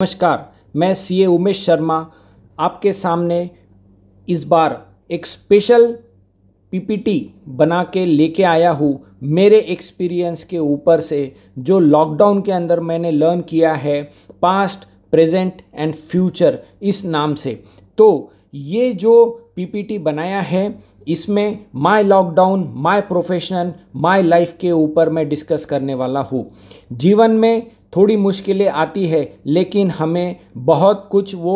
नमस्कार मैं सीए उमेश शर्मा आपके सामने इस बार एक स्पेशल पीपीटी बना के लेके आया हूँ मेरे एक्सपीरियंस के ऊपर से जो लॉकडाउन के अंदर मैंने लर्न किया है पास्ट प्रेजेंट एंड फ्यूचर इस नाम से तो ये जो पीपीटी बनाया है इसमें my lockdown my profession my life के ऊपर मैं डिस्कस करने वाला हूँ जीवन में थोड़ी मुश्किलें आती है लेकिन हमें बहुत कुछ वो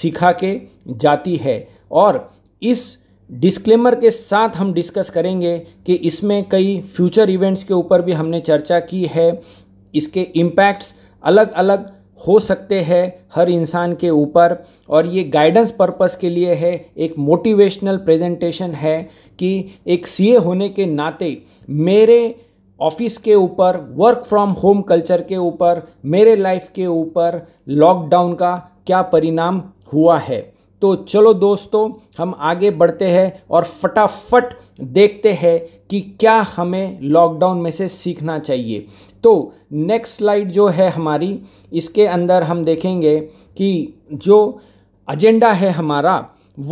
सिखा के जाती है और इस डिस्क्लेमर के साथ हम डिस्कस करेंगे कि इसमें कई फ्यूचर इवेंट्स के ऊपर भी हमने चर्चा की है इसके इम्पैक्ट्स अलग अलग हो सकते हैं हर इंसान के ऊपर और ये गाइडेंस पर्पस के लिए है एक मोटिवेशनल प्रेजेंटेशन है कि एक सीए होने के नाते मेरे ऑफिस के ऊपर वर्क फ्रॉम होम कल्चर के ऊपर मेरे लाइफ के ऊपर लॉकडाउन का क्या परिणाम हुआ है तो चलो दोस्तों हम आगे बढ़ते हैं और फटाफट देखते हैं कि क्या हमें लॉकडाउन में से सीखना चाहिए तो नेक्स्ट स्लाइड जो है हमारी इसके अंदर हम देखेंगे कि जो एजेंडा है हमारा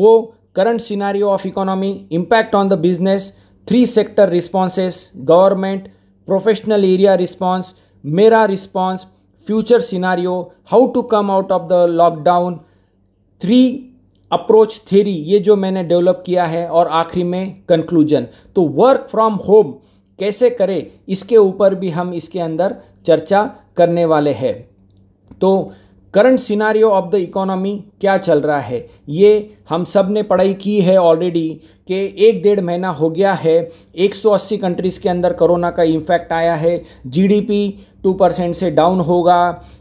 वो current scenario of economy impact on the business three sector responses government professional area response मेरा response future scenario how to come out of the lockdown three approach theory ये जो मैंने डेवलप किया है और आखिरी में कंक्लूजन तो वर्क फ्रॉम होम कैसे करें इसके ऊपर भी हम इसके अंदर चर्चा करने वाले हैं तो current scenario of the economy क्या चल रहा है ये हम सब ने पढ़ाई की है ऑलरेडी कि एक डेढ़ महीना हो गया है 180 कंट्रीज़ के अंदर कोरोना का इम्फैक्ट आया है जीडीपी टू परसेंट से डाउन होगा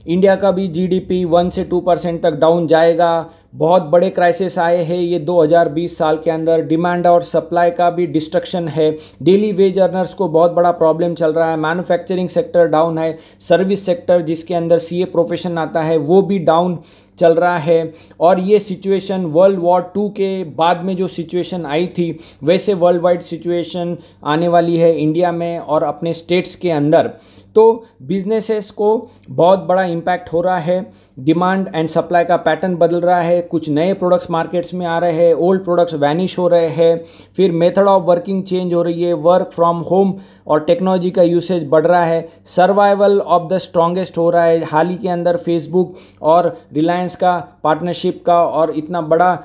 इंडिया का भी जीडीपी वन से टू परसेंट तक डाउन जाएगा बहुत बड़े क्राइसिस आए हैं ये 2020 साल के अंदर डिमांड और सप्लाई का भी डिस्ट्रक्शन है डेली वेज अर्नर्स को बहुत बड़ा प्रॉब्लम चल रहा है मैन्युफैक्चरिंग सेक्टर डाउन है सर्विस सेक्टर जिसके अंदर सीए प्रोफेशन आता है वो भी डाउन चल रहा है और ये सिचुएशन वर्ल्ड वॉर टू के बाद में जो सिचुएशन आई थी वैसे वर्ल्ड वाइड सिचुएशन आने वाली है इंडिया में और अपने स्टेट्स के अंदर तो बिजनेसेस को बहुत बड़ा इम्पैक्ट हो रहा है डिमांड एंड सप्लाई का पैटर्न बदल रहा है कुछ नए प्रोडक्ट्स मार्केट्स में आ रहे हैं ओल्ड प्रोडक्ट्स वैनिश हो रहे हैं फिर मेथड ऑफ वर्किंग चेंज हो रही है वर्क फ्रॉम होम और टेक्नोलॉजी का यूसेज बढ़ रहा है सर्वाइवल ऑफ द स्ट्रॉन्गेस्ट हो रहा है हाल ही के अंदर फेसबुक और रिलायंस का पार्टनरशिप का और इतना बड़ा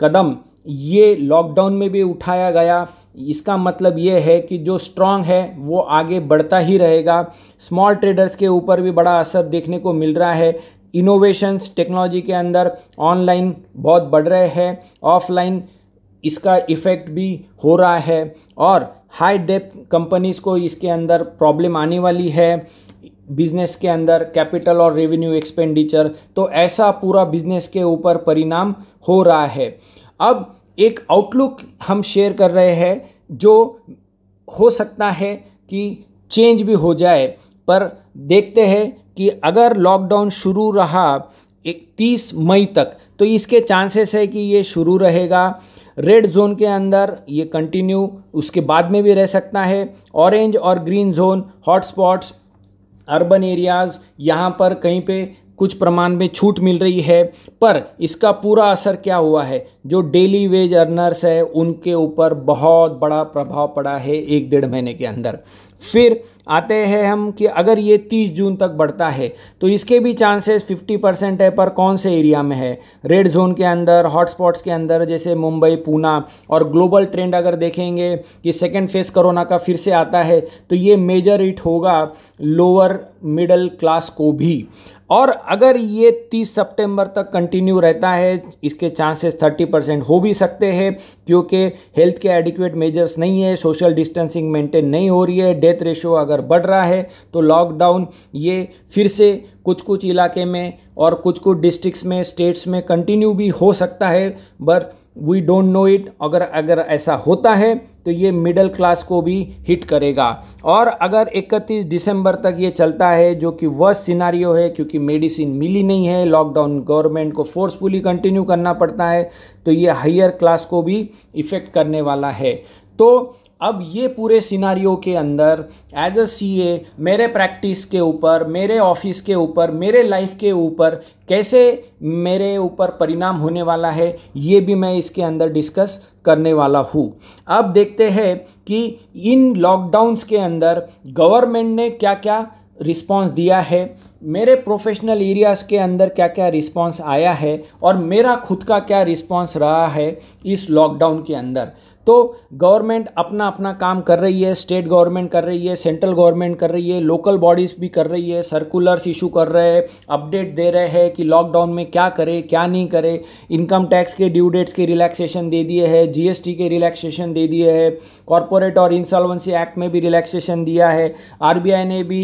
कदम ये लॉकडाउन में भी उठाया गया इसका मतलब ये है कि जो स्ट्रांग है वो आगे बढ़ता ही रहेगा स्मॉल ट्रेडर्स के ऊपर भी बड़ा असर देखने को मिल रहा है इनोवेशंस टेक्नोलॉजी के अंदर ऑनलाइन बहुत बढ़ रहे हैं ऑफलाइन इसका इफ़ेक्ट भी हो रहा है और हाई डेप कंपनीज़ को इसके अंदर प्रॉब्लम आने वाली है बिजनेस के अंदर कैपिटल और रेवेन्यू एक्सपेंडिचर तो ऐसा पूरा बिजनेस के ऊपर परिणाम हो रहा है अब एक आउटलुक हम शेयर कर रहे हैं जो हो सकता है कि चेंज भी हो जाए पर देखते हैं कि अगर लॉकडाउन शुरू रहा एक तीस मई तक तो इसके चांसेस है कि ये शुरू रहेगा रेड जोन के अंदर ये कंटिन्यू उसके बाद में भी रह सकता है ऑरेंज और green zone hotspots urban areas यहाँ पर कहीं पे कुछ प्रमाण में छूट मिल रही है पर इसका पूरा असर क्या हुआ है जो डेली वेज अर्नर्स है उनके ऊपर बहुत बड़ा प्रभाव पड़ा है एक डेढ़ महीने के अंदर फिर आते हैं हम कि अगर ये 30 जून तक बढ़ता है तो इसके भी चांसेस 50 परसेंट है पर कौन से एरिया में है रेड जोन के अंदर हॉटस्पॉट्स के अंदर जैसे मुंबई पूना और ग्लोबल ट्रेंड अगर देखेंगे कि सेकेंड फेज कोरोना का फिर से आता है तो ये मेजर इट होगा लोअर मिडल क्लास को भी और अगर ये 30 सितंबर तक कंटिन्यू रहता है इसके चांसेस 30 परसेंट हो भी सकते हैं क्योंकि हेल्थ के एडिक्वेट मेजर्स नहीं है सोशल डिस्टेंसिंग मेंटेन नहीं हो रही है डेथ रेशो अगर बढ़ रहा है तो लॉकडाउन ये फिर से कुछ कुछ इलाके में और कुछ कुछ डिस्ट्रिक्ट्स में स्टेट्स में कंटिन्यू भी हो सकता है पर वी डोंट नो इट अगर अगर ऐसा होता है तो ये मिडिल क्लास को भी हिट करेगा और अगर 31 दिसंबर तक ये चलता है जो कि वर्ष सिनारियो है क्योंकि मेडिसिन मिली नहीं है लॉकडाउन गवर्नमेंट को फोर्सफुली कंटिन्यू करना पड़ता है तो ये हायर क्लास को भी इफ़ेक्ट करने वाला है तो अब ये पूरे सिनारियों के अंदर एज अ सी ए मेरे प्रैक्टिस के ऊपर मेरे ऑफिस के ऊपर मेरे लाइफ के ऊपर कैसे मेरे ऊपर परिणाम होने वाला है ये भी मैं इसके अंदर डिस्कस करने वाला हूँ अब देखते हैं कि इन लॉकडाउन्स के अंदर गवर्नमेंट ने क्या क्या रिस्पॉन्स दिया है मेरे प्रोफेशनल एरियाज़ के अंदर क्या क्या रिस्पॉन्स आया है और मेरा खुद का क्या रिस्पॉन्स रहा है इस लॉकडाउन के अंदर तो गवर्नमेंट अपना अपना काम कर रही है स्टेट गवर्नमेंट कर रही है सेंट्रल गवर्नमेंट कर रही है लोकल बॉडीज़ भी कर रही है सर्कुलर्स इशू कर रहे हैं अपडेट दे रहे हैं कि लॉकडाउन में क्या करे क्या नहीं करे इनकम टैक्स के ड्यू डेट्स के रिलैक्सेशन दे दिए है जीएसटी के रिलैक्सेशन दे दिए है कॉरपोरेट और इंसॉल्वेंसी एक्ट में भी रिलैक्सेशन दिया है आर ने भी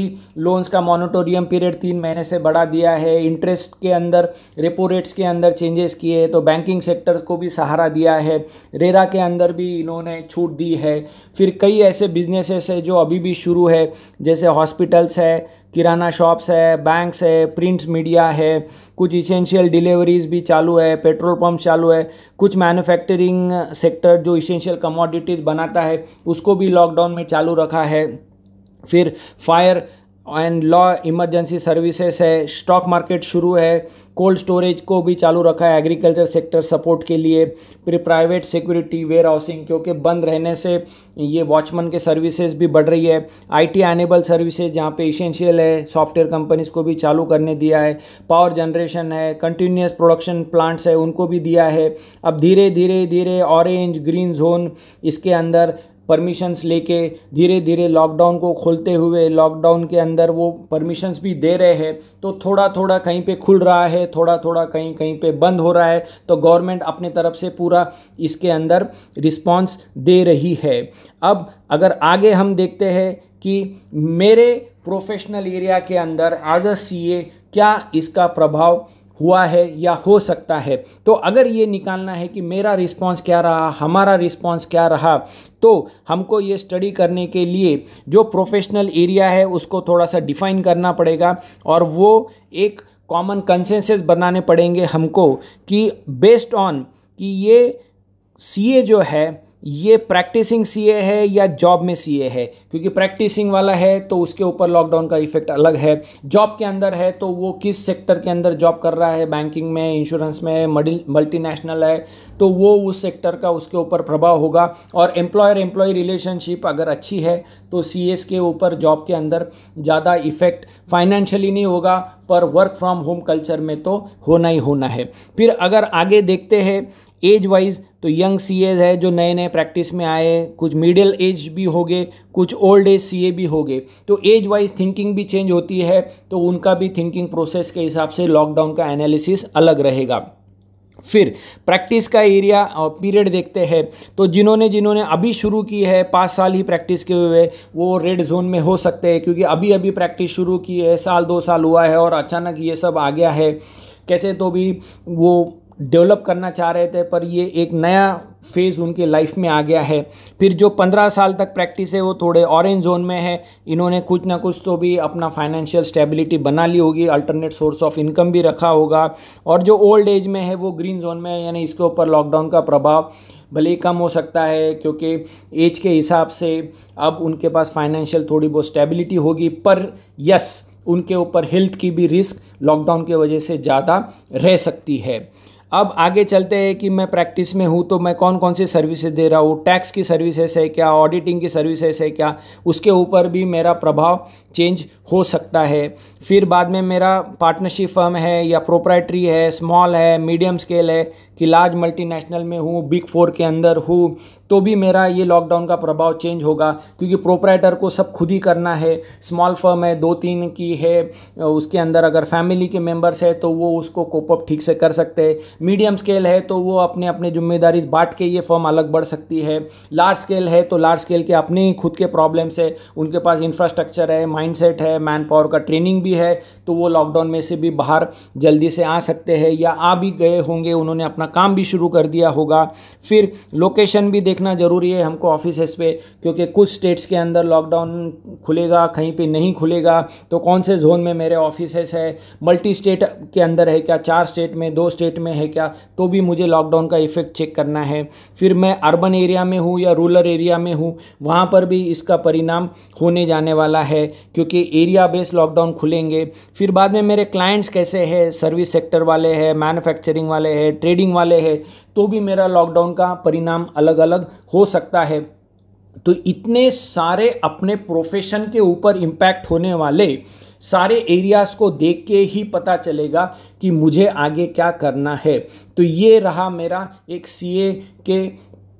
लोन्स का मॉनिटोरियम पीरियड तीन महीने से बढ़ा दिया है इंटरेस्ट के अंदर रेपो रेट्स के अंदर चेंजेस किए तो बैंकिंग सेक्टर को भी सहारा दिया है रेरा के अंदर भी भी इन्होंने छूट दी है फिर कई ऐसे बिजनेसेस है जो अभी भी शुरू है जैसे हॉस्पिटल्स है किराना शॉप्स है बैंक्स है प्रिंट्स मीडिया है कुछ इसेंशियल डिलीवरीज भी चालू है पेट्रोल पंप चालू है कुछ मैन्युफैक्चरिंग सेक्टर जो इसेंशियल कमोडिटीज़ बनाता है उसको भी लॉकडाउन में चालू रखा है फिर fire and law emergency services है स्टॉक मार्केट शुरू है कोल्ड स्टोरेज को भी चालू रखा है एग्रीकल्चर सेक्टर सपोर्ट के लिए फिर प्राइवेट सिक्योरिटी वेयर हाउसिंग क्योंकि बंद रहने से ये वॉचमैन के सर्विसेज भी बढ़ रही है आईटी एनेबल सर्विसेज जहाँ पे इसेंशियल है सॉफ्टवेयर कंपनीज को भी चालू करने दिया है पावर जनरेशन है कंटिन्यूस प्रोडक्शन प्लांट्स है उनको भी दिया है अब धीरे धीरे धीरे ऑरेंज ग्रीन जोन इसके अंदर परमिशंस लेके धीरे धीरे लॉकडाउन को खोलते हुए लॉकडाउन के अंदर वो परमिशंस भी दे रहे हैं तो थोड़ा थोड़ा कहीं पे खुल रहा है थोड़ा थोड़ा कहीं कहीं पे बंद हो रहा है तो गवर्नमेंट अपने तरफ से पूरा इसके अंदर रिस्पॉन्स दे रही है अब अगर आगे हम देखते हैं कि मेरे प्रोफेशनल एरिया के अंदर एज अ सी क्या इसका प्रभाव हुआ है या हो सकता है तो अगर ये निकालना है कि मेरा रिस्पांस क्या रहा हमारा रिस्पांस क्या रहा तो हमको ये स्टडी करने के लिए जो प्रोफेशनल एरिया है उसको थोड़ा सा डिफाइन करना पड़ेगा और वो एक कॉमन कंसेंसस बनाने पड़ेंगे हमको कि बेस्ड ऑन कि ये सीए जो है ये प्रैक्टिसिंग सी है या जॉब में सी है क्योंकि प्रैक्टिसिंग वाला है तो उसके ऊपर लॉकडाउन का इफेक्ट अलग है जॉब के अंदर है तो वो किस सेक्टर के अंदर जॉब कर रहा है बैंकिंग में इंश्योरेंस में मल्टीनेशनल है तो वो उस सेक्टर का उसके ऊपर प्रभाव होगा और एम्प्लॉयर एम्प्लॉय रिलेशनशिप अगर अच्छी है तो सी के ऊपर जॉब के अंदर ज़्यादा इफेक्ट फाइनेंशियली नहीं होगा पर वर्क फ्रॉम होम कल्चर में तो होना ही होना है फिर अगर आगे देखते हैं एज वाइज तो यंग सी है जो नए नए प्रैक्टिस में आए कुछ मिडिल एज भी हो गए कुछ ओल्ड एज सी भी हो गए तो एज वाइज थिंकिंग भी चेंज होती है तो उनका भी थिंकिंग प्रोसेस के हिसाब से लॉकडाउन का एनालिसिस अलग रहेगा फिर प्रैक्टिस का एरिया और पीरियड देखते हैं तो जिन्होंने जिन्होंने अभी शुरू की है पाँच साल ही प्रैक्टिस किए हुए वो रेड जोन में हो सकते हैं क्योंकि अभी अभी प्रैक्टिस शुरू की है साल दो साल हुआ है और अचानक ये सब आ गया है कैसे तो भी वो डेवलप करना चाह रहे थे पर ये एक नया फेज़ उनके लाइफ में आ गया है फिर जो पंद्रह साल तक प्रैक्टिस है वो थोड़े ऑरेंज जोन में है इन्होंने कुछ ना कुछ तो भी अपना फाइनेंशियल स्टेबिलिटी बना ली होगी अल्टरनेट सोर्स ऑफ इनकम भी रखा होगा और जो ओल्ड एज में है वो ग्रीन जोन में है यानी इसके ऊपर लॉकडाउन का प्रभाव भले ही कम हो सकता है क्योंकि एज के हिसाब से अब उनके पास फाइनेंशियल थोड़ी बहुत स्टेबिलिटी होगी पर यस उनके ऊपर हेल्थ की भी रिस्क लॉकडाउन की वजह से ज़्यादा रह सकती है अब आगे चलते हैं कि मैं प्रैक्टिस में हूँ तो मैं कौन कौन सी सर्विसेज दे रहा हूँ टैक्स की सर्विसेज है क्या ऑडिटिंग की सर्विसेज है क्या उसके ऊपर भी मेरा प्रभाव चेंज हो सकता है फिर बाद में मेरा पार्टनरशिप फर्म है या प्रोप्राइटरी है स्मॉल है मीडियम स्केल है कि लार्ज मल्टीनेशनल में हूँ बिग फोर के अंदर हूँ तो भी मेरा ये लॉकडाउन का प्रभाव चेंज होगा क्योंकि प्रोप्राइटर को सब खुद ही करना है स्मॉल फर्म है दो तीन की है उसके अंदर अगर फैमिली के मेम्बर्स है तो वो उसको कोपअप ठीक से कर सकते हैं मीडियम स्केल है तो वो अपने अपने जिम्मेदारी बांट के ये फर्म अलग बढ़ सकती है लार्ज स्केल है तो लार्ज स्केल के अपने ही खुद के प्रॉब्लम्स है उनके पास इंफ्रास्ट्रक्चर है माइंड है मैन पावर का ट्रेनिंग भी भी है तो वो लॉकडाउन में से भी बाहर जल्दी से आ सकते हैं या आ भी गए होंगे उन्होंने अपना काम भी शुरू कर दिया होगा फिर लोकेशन भी देखना ज़रूरी है हमको ऑफिसेस पे क्योंकि कुछ स्टेट्स के अंदर लॉकडाउन खुलेगा कहीं पे नहीं खुलेगा तो कौन से जोन में मेरे ऑफिसेस है मल्टी स्टेट के अंदर है क्या चार स्टेट में दो स्टेट में है क्या तो भी मुझे लॉकडाउन का इफ़ेक्ट चेक करना है फिर मैं अर्बन एरिया में हूँ या रूरल एरिया में हूँ वहाँ पर भी इसका परिणाम होने जाने वाला है क्योंकि एरिया बेस्ड लॉकडाउन खुले देंगे फिर बाद में मेरे क्लाइंट्स कैसे हैं सर्विस सेक्टर वाले हैं मैन्युफैक्चरिंग वाले हैं ट्रेडिंग वाले हैं तो भी मेरा लॉकडाउन का परिणाम अलग अलग हो सकता है तो इतने सारे अपने प्रोफेशन के ऊपर इम्पैक्ट होने वाले सारे एरियाज़ को देख के ही पता चलेगा कि मुझे आगे क्या करना है तो ये रहा मेरा एक सीए के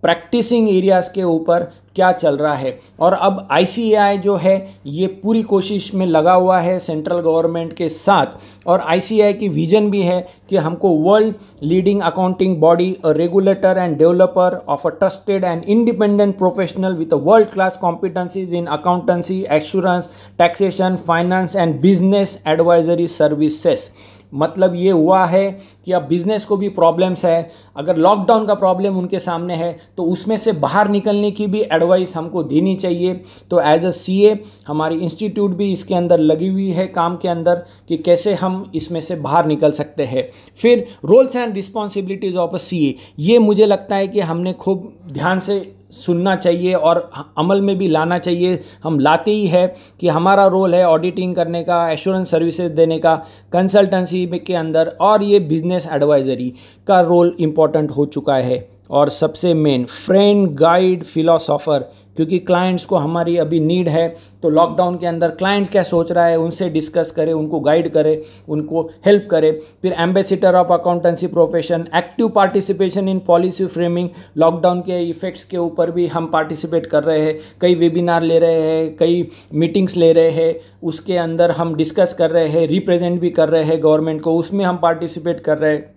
प्रैक्टिसिंग एरियाज़ के ऊपर क्या चल रहा है और अब आई जो है ये पूरी कोशिश में लगा हुआ है सेंट्रल गवर्नमेंट के साथ और आई की विजन भी है कि हमको world leading accounting body regulator and developer of a trusted and independent professional with world class competencies in accountancy assurance taxation finance and business advisory services मतलब ये हुआ है कि अब बिज़नेस को भी प्रॉब्लम्स है अगर लॉकडाउन का प्रॉब्लम उनके सामने है तो उसमें से बाहर निकलने की भी एडवाइस हमको देनी चाहिए तो एज अ सी ए हमारी इंस्टीट्यूट भी इसके अंदर लगी हुई है काम के अंदर कि कैसे हम इसमें से बाहर निकल सकते हैं फिर roles and responsibilities of a C A ये मुझे लगता है कि हमने खूब ध्यान से सुनना चाहिए और अमल में भी लाना चाहिए हम लाते ही है कि हमारा रोल है ऑडिटिंग करने का एश्योरेंस सर्विसेज देने का कंसल्टेंसी के अंदर और ये बिजनेस एडवाइजरी का रोल इम्पॉर्टेंट हो चुका है और सबसे मेन फ्रेंड गाइड फिलोसोफर क्योंकि क्लाइंट्स को हमारी अभी नीड है तो लॉकडाउन के अंदर क्लाइंट्स क्या सोच रहा है उनसे डिस्कस करें उनको गाइड करें उनको हेल्प करें फिर ambassador of accountancy profession active participation in policy framing lockdown के इफेक्ट्स के ऊपर भी हम पार्टिसिपेट कर रहे हैं कई वेबिनार ले रहे हैं कई मीटिंग्स ले रहे हैं उसके अंदर हम डिस्कस कर रहे हैं रिप्रेजेंट भी कर रहे हैं गवर्नमेंट को उसमें हम पार्टिसिपेट कर रहे हैं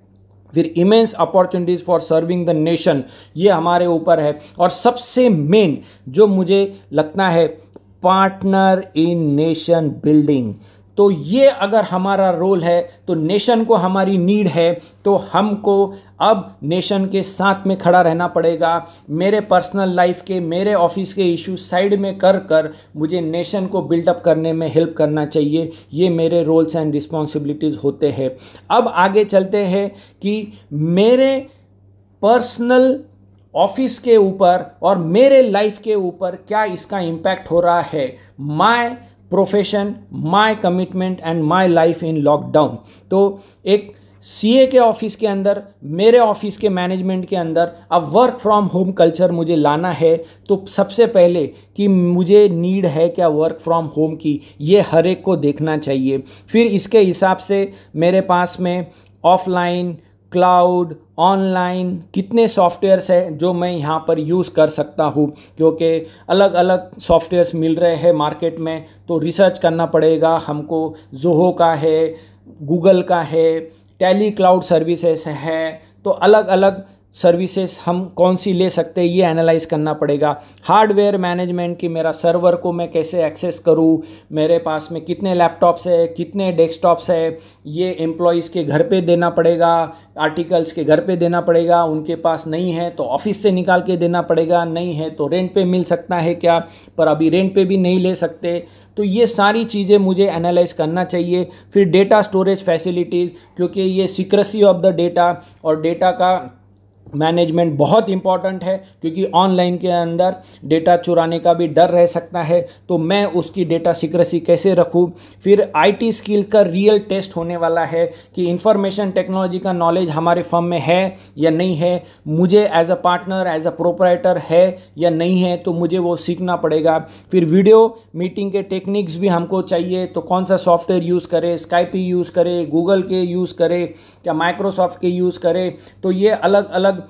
फिर immense opportunities for serving the nation ये हमारे ऊपर है और सबसे मेन जो मुझे लगता है पार्टनर इन नेशन बिल्डिंग तो ये अगर हमारा रोल है तो नेशन को हमारी नीड है तो हमको अब नेशन के साथ में खड़ा रहना पड़ेगा मेरे पर्सनल लाइफ के मेरे ऑफिस के इशू साइड में कर कर मुझे नेशन को बिल्डअप करने में हेल्प करना चाहिए ये मेरे रोल्स एंड रिस्पॉन्सिबिलिटीज़ होते हैं अब आगे चलते हैं कि मेरे पर्सनल ऑफिस के ऊपर और मेरे लाइफ के ऊपर क्या इसका इम्पैक्ट हो रहा है my profession my commitment and my life in lockdown तो एक ए के ऑफिस के अंदर मेरे ऑफिस के मैनेजमेंट के अंदर अब वर्क फ्रॉम होम कल्चर मुझे लाना है तो सबसे पहले कि मुझे नीड है क्या वर्क फ्रॉम होम की ये हर एक को देखना चाहिए फिर इसके हिसाब से मेरे पास में ऑफलाइन क्लाउड ऑनलाइन कितने सॉफ्टवेयर्स हैं जो मैं यहाँ पर यूज़ कर सकता हूँ क्योंकि अलग अलग सॉफ्टवेयर्स मिल रहे हैं मार्केट में तो रिसर्च करना पड़ेगा हमको जोहो का है गूगल का है टेली क्लाउड सर्विसेस है तो अलग अलग सर्विसेज हम कौन सी ले सकते हैं ये एनालाइज करना पड़ेगा हार्डवेयर मैनेजमेंट की मेरा सर्वर को मैं कैसे एक्सेस करूँ मेरे पास में कितने लैपटॉप्स है कितने डेस्कटॉप्स है ये एम्प्लॉयज़ के घर पे देना पड़ेगा आर्टिकल्स के घर पे देना पड़ेगा उनके पास नहीं है तो ऑफिस से निकाल के देना पड़ेगा नहीं है तो रेंट पे मिल सकता है क्या पर अभी रेंट पे भी नहीं ले सकते तो ये सारी चीज़ें मुझे एनालाइज करना चाहिए फिर डेटा स्टोरेज फैसिलिटीज़ क्योंकि ये सिक्रेसी ऑफ द डेटा और डेटा का मैनेजमेंट बहुत इंपॉर्टेंट है क्योंकि ऑनलाइन के अंदर डेटा चुराने का भी डर रह सकता है तो मैं उसकी डेटा सिक्रेसी कैसे रखूं फिर आईटी स्किल का रियल टेस्ट होने वाला है कि इंफॉर्मेशन टेक्नोलॉजी का नॉलेज हमारे फर्म में है या नहीं है मुझे as a partner as a proprietor है या नहीं है तो मुझे वो सीखना पड़ेगा फिर वीडियो मीटिंग के टेक्निक्स भी हमको चाहिए तो कौन सा सॉफ्टवेयर यूज़ करें स्काइप यूज़ करें गूगल के यूज़ करें या माइक्रोसॉफ्ट के यूज़ करें तो ये अलग अलग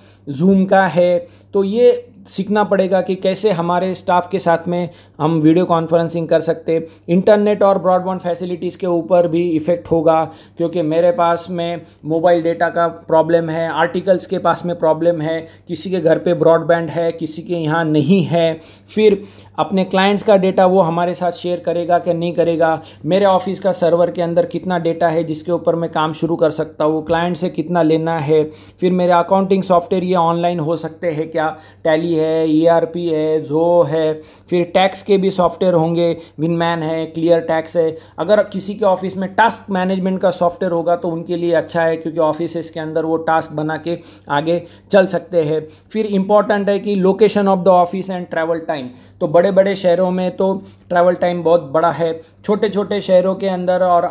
जूम का है तो ये सीखना पड़ेगा कि कैसे हमारे स्टाफ के साथ में हम वीडियो कॉन्फ्रेंसिंग कर सकते इंटरनेट और ब्रॉडबैंड फैसिलिटीज़ के ऊपर भी इफ़ेक्ट होगा क्योंकि मेरे पास में मोबाइल डेटा का प्रॉब्लम है आर्टिकल्स के पास में प्रॉब्लम है किसी के घर पे ब्रॉडबैंड है किसी के यहाँ नहीं है फिर अपने क्लाइंट्स का डेटा वो हमारे साथ शेयर करेगा कि नहीं करेगा मेरे ऑफिस का सर्वर के अंदर कितना डेटा है जिसके ऊपर मैं काम शुरू कर सकता हूँ क्लाइंट से कितना लेना है फिर मेरे अकाउंटिंग सॉफ्टवेयर ये ऑनलाइन हो सकते हैं क्या टैली है ई e है जो है फिर टैक्स के भी सॉफ्टवेयर होंगे विनमैन है क्लियर टैक्स है अगर किसी के ऑफिस में टास्क मैनेजमेंट का सॉफ्टवेयर होगा तो उनके लिए अच्छा है क्योंकि ऑफिस के अंदर वो टास्क बना के आगे चल सकते हैं फिर इंपॉर्टेंट है कि location of the office and travel time तो बड़े बड़े बड़े शहरों में तो ट्रैवल टाइम बहुत बड़ा है छोटे छोटे शहरों के अंदर और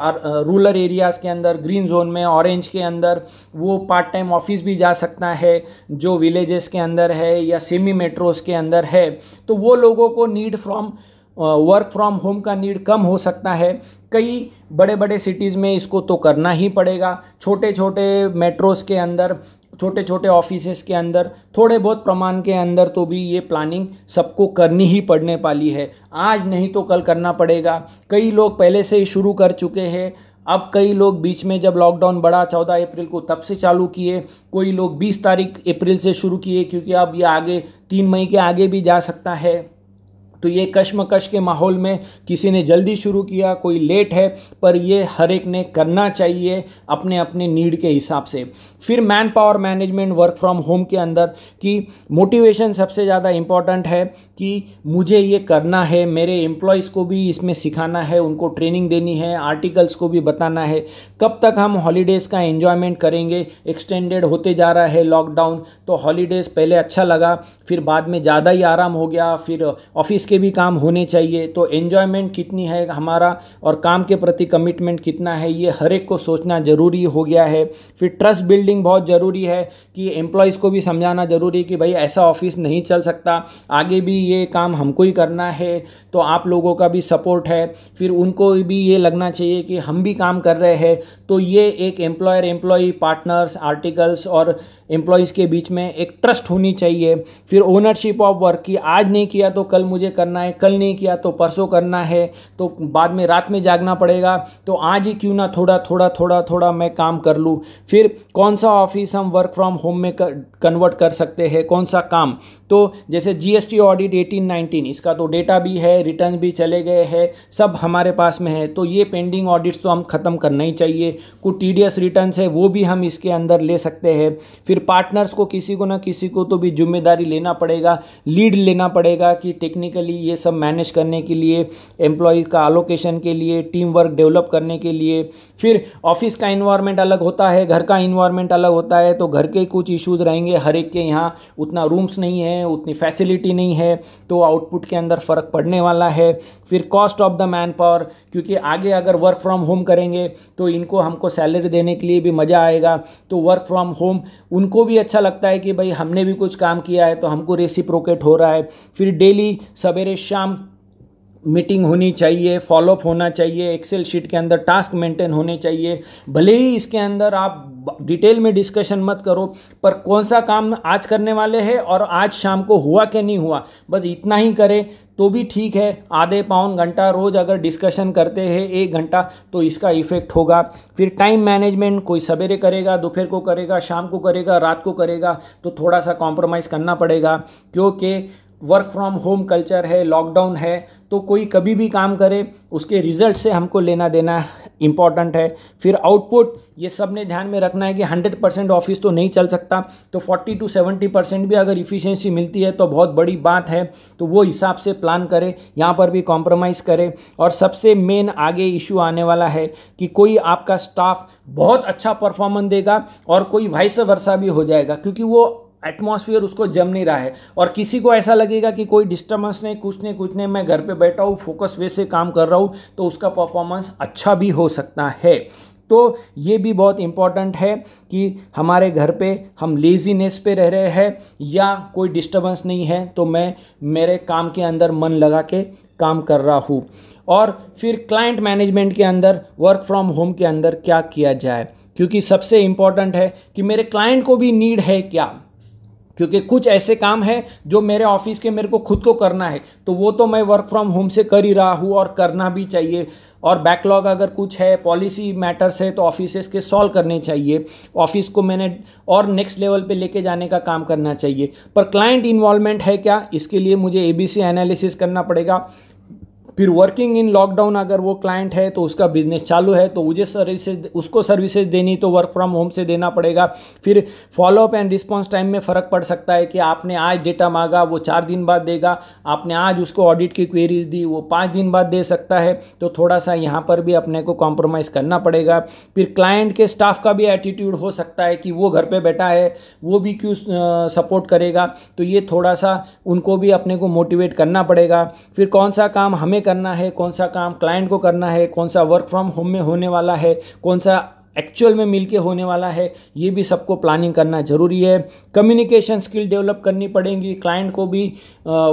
रूरल एरियाज़ के अंदर ग्रीन जोन में ऑरेंज के अंदर वो पार्ट टाइम ऑफिस भी जा सकता है जो विलेजेस के अंदर है या सेमी मेट्रोस के अंदर है तो वो लोगों को need from work from home का नीड कम हो सकता है कई बड़े बड़े सिटीज़ में इसको तो करना ही पड़ेगा छोटे छोटे मेट्रोस के अंदर छोटे छोटे ऑफिसेस के अंदर थोड़े बहुत प्रमाण के अंदर तो भी ये प्लानिंग सबको करनी ही पड़ने वाली है आज नहीं तो कल करना पड़ेगा कई लोग पहले से ही शुरू कर चुके हैं अब कई लोग बीच में जब लॉकडाउन बढ़ा चौदह अप्रैल को तब से चालू किए कोई लोग बीस तारीख अप्रैल से शुरू किए क्योंकि अब ये आगे तीन मई के आगे भी जा सकता है तो ये कश्मकश के माहौल में किसी ने जल्दी शुरू किया कोई लेट है पर ये हर एक ने करना चाहिए अपने अपने नीड के हिसाब से फिर man power management work from home के अंदर कि मोटिवेशन सबसे ज़्यादा इम्पॉर्टेंट है कि मुझे ये करना है मेरे एम्प्लॉयज़ को भी इसमें सिखाना है उनको ट्रेनिंग देनी है आर्टिकल्स को भी बताना है कब तक हम हॉलीडेज़ का एन्जॉयमेंट करेंगे एक्सटेंडेड होते जा रहा है लॉकडाउन तो हॉलीडेज़ पहले अच्छा लगा फिर बाद में ज़्यादा ही आराम हो गया फिर ऑफिस के भी काम होने चाहिए तो एन्जॉयमेंट कितनी है हमारा और काम के प्रति कमिटमेंट कितना है ये हर एक को सोचना ज़रूरी हो गया है फिर ट्रस्ट बिल्डिंग बहुत ज़रूरी है कि एम्प्लॉयज़ को भी समझाना ज़रूरी है कि भाई ऐसा ऑफिस नहीं चल सकता आगे भी ये काम हमको ही करना है तो आप लोगों का भी सपोर्ट है फिर उनको भी ये लगना चाहिए कि हम भी काम कर रहे हैं तो ये एक एम्प्लॉयर एम्प्लॉय पार्टनर्स आर्टिकल्स और एम्प्लॉयज़ के बीच में एक ट्रस्ट होनी चाहिए फिर ओनरशिप ऑफ वर्क की आज नहीं किया तो कल मुझे करना है कल नहीं किया तो परसों करना है तो बाद में रात में जागना पड़ेगा तो आज ही क्यों ना थोड़ा थोड़ा थोड़ा थोड़ा मैं काम कर लूँ फिर कौन सा ऑफिस हम वर्क फ्रॉम होम में कन्वर्ट कर सकते हैं कौन सा काम तो जैसे जीएसटी ऑडिट 1819 इसका तो डेटा भी है रिटर्न भी चले गए हैं सब हमारे पास में है तो ये पेंडिंग ऑडिट्स तो हम ख़त्म करना ही चाहिए कुछ टी डी रिटर्न है वो भी हम इसके अंदर ले सकते हैं फिर पार्टनर्स को किसी को ना किसी को तो भी जिम्मेदारी लेना पड़ेगा लीड लेना पड़ेगा कि टेक्निकली ये सब मैनेज करने के लिए एम्प्लॉयज़ का अलोकेशन के लिए टीम वर्क डेवलप करने के लिए फिर ऑफिस का इन्वायरमेंट अलग होता है घर का इन्वायरमेंट अलग होता है तो घर के कुछ इश्यूज़ रहेंगे हर एक के यहाँ उतना रूम्स नहीं है हैं उतनी फैसिलिटी नहीं है तो आउटपुट के अंदर फ़र्क पड़ने वाला है फिर cost of the man power क्योंकि आगे अगर वर्क फ्रॉम होम करेंगे तो इनको हमको सैलरी देने के लिए भी मज़ा आएगा तो वर्क फ्रॉम होम उनको भी अच्छा लगता है कि भाई हमने भी कुछ काम किया है तो हमको रेसिप्रोकेट हो रहा है फिर डेली सवेरे शाम मीटिंग होनी चाहिए फॉलोअप होना चाहिए एक्सेल शीट के अंदर टास्क मेंटेन होने चाहिए भले ही इसके अंदर आप डिटेल में डिस्कशन मत करो पर कौन सा काम आज करने वाले हैं और आज शाम को हुआ कि नहीं हुआ बस इतना ही करें तो भी ठीक है आधे पाउन घंटा रोज़ अगर डिस्कशन करते हैं एक घंटा तो इसका इफ़ेक्ट होगा फिर टाइम मैनेजमेंट कोई सवेरे करेगा दोपहर को करेगा शाम को करेगा रात को करेगा तो थोड़ा सा कॉम्प्रोमाइज़ करना पड़ेगा क्योंकि वर्क फ्रॉम होम कल्चर है लॉकडाउन है तो कोई कभी भी काम करे उसके रिजल्ट से हमको लेना देना इम्पॉर्टेंट है फिर आउटपुट ये सब ने ध्यान में रखना है कि 100 परसेंट ऑफिस तो नहीं चल सकता तो 40 टू 70 परसेंट भी अगर इफ़िशेंसी मिलती है तो बहुत बड़ी बात है तो वो हिसाब से प्लान करें यहाँ पर भी कॉम्प्रोमाइज़ करें और सबसे मेन आगे इशू आने वाला है कि कोई आपका स्टाफ बहुत अच्छा परफॉर्मेंस देगा और कोई वाइस वर्षा भी हो जाएगा क्योंकि वो एटमॉस्फेयर उसको जम नहीं रहा है और किसी को ऐसा लगेगा कि कोई डिस्टर्बेंस नहीं कुछ नहीं कुछ नहीं मैं घर पे बैठा हूँ फोकस वे से काम कर रहा हूँ तो उसका परफॉर्मेंस अच्छा भी हो सकता है तो ये भी बहुत इम्पॉर्टेंट है कि हमारे घर पे हम लेजीनेस पे रह रहे हैं या कोई डिस्टर्बेंस नहीं है तो मैं मेरे काम के अंदर मन लगा के काम कर रहा हूँ और फिर क्लाइंट मैनेजमेंट के अंदर वर्क फ्रॉम होम के अंदर क्या किया जाए क्योंकि सबसे इम्पॉर्टेंट है कि मेरे क्लाइंट को भी नीड है क्या क्योंकि कुछ ऐसे काम है जो मेरे ऑफिस के मेरे को खुद को करना है तो वो तो मैं वर्क फ्रॉम होम से कर ही रहा हूँ और करना भी चाहिए और बैकलॉग अगर कुछ है पॉलिसी मैटर्स है तो ऑफिसेस के सॉल्व करने चाहिए ऑफिस को मैंने और नेक्स्ट लेवल पे लेके जाने का काम करना चाहिए पर क्लाइंट इन्वॉल्वमेंट है क्या इसके लिए मुझे एबीसी एनालिसिस करना पड़ेगा फिर वर्किंग इन लॉकडाउन अगर वो क्लाइंट है तो उसका बिजनेस चालू है तो मुझे सर्विसेज उसको सर्विसेज देनी तो वर्क फ्रॉम होम से देना पड़ेगा फिर फॉलोअप एंड रिस्पॉन्स टाइम में फ़र्क पड़ सकता है कि आपने आज डेटा मांगा वो चार दिन बाद देगा आपने आज उसको ऑडिट की क्वेरीज दी वो पाँच दिन बाद दे सकता है तो थोड़ा सा यहाँ पर भी अपने को कॉम्प्रोमाइज़ करना पड़ेगा फिर क्लाइंट के स्टाफ का भी एटीट्यूड हो सकता है कि वो घर पर बैठा है वो भी क्यों सपोर्ट करेगा तो ये थोड़ा सा उनको भी अपने को मोटिवेट करना पड़ेगा फिर कौन सा काम हमें में करना है कौन सा काम क्लाइंट को करना है कौन सा वर्क फ्रॉम होम में होने वाला है कौन सा एक्चुअल में मिलके होने वाला है ये भी सबको प्लानिंग करना जरूरी है कम्युनिकेशन स्किल डेवलप करनी पड़ेगी क्लाइंट को भी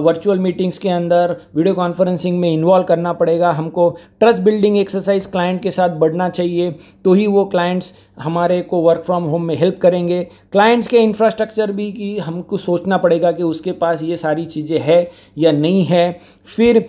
वर्चुअल मीटिंग्स के अंदर वीडियो कॉन्फ्रेंसिंग में इन्वॉल्व करना पड़ेगा हमको ट्रस्ट बिल्डिंग एक्सरसाइज क्लाइंट के साथ बढ़ना चाहिए तो ही वो क्लाइंट्स हमारे को वर्क फ्रॉम होम में हेल्प करेंगे क्लाइंट्स के इंफ्रास्ट्रक्चर भी कि हमको सोचना पड़ेगा कि उसके पास ये सारी चीज़ें है या नहीं है फिर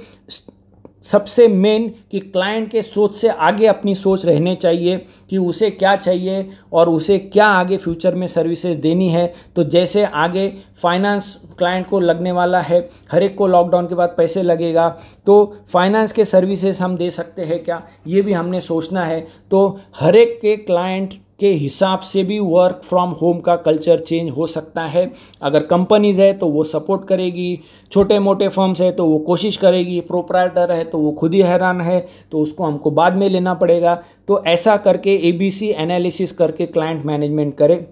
सबसे मेन कि क्लाइंट के सोच से आगे अपनी सोच रहने चाहिए कि उसे क्या चाहिए और उसे क्या आगे फ्यूचर में सर्विसेज देनी है तो जैसे आगे फाइनेंस क्लाइंट को लगने वाला है हर एक को लॉकडाउन के बाद पैसे लगेगा तो फाइनेंस के सर्विसेज हम दे सकते हैं क्या ये भी हमने सोचना है तो हर एक के क्लाइंट के हिसाब से भी वर्क फ्रॉम होम का कल्चर चेंज हो सकता है अगर कंपनीज़ है तो वो सपोर्ट करेगी छोटे मोटे फर्म्स है तो वो कोशिश करेगी प्रोपराइटर है तो वो खुद ही हैरान है तो उसको हमको बाद में लेना पड़ेगा तो ऐसा करके एबीसी एनालिसिस करके क्लाइंट मैनेजमेंट करें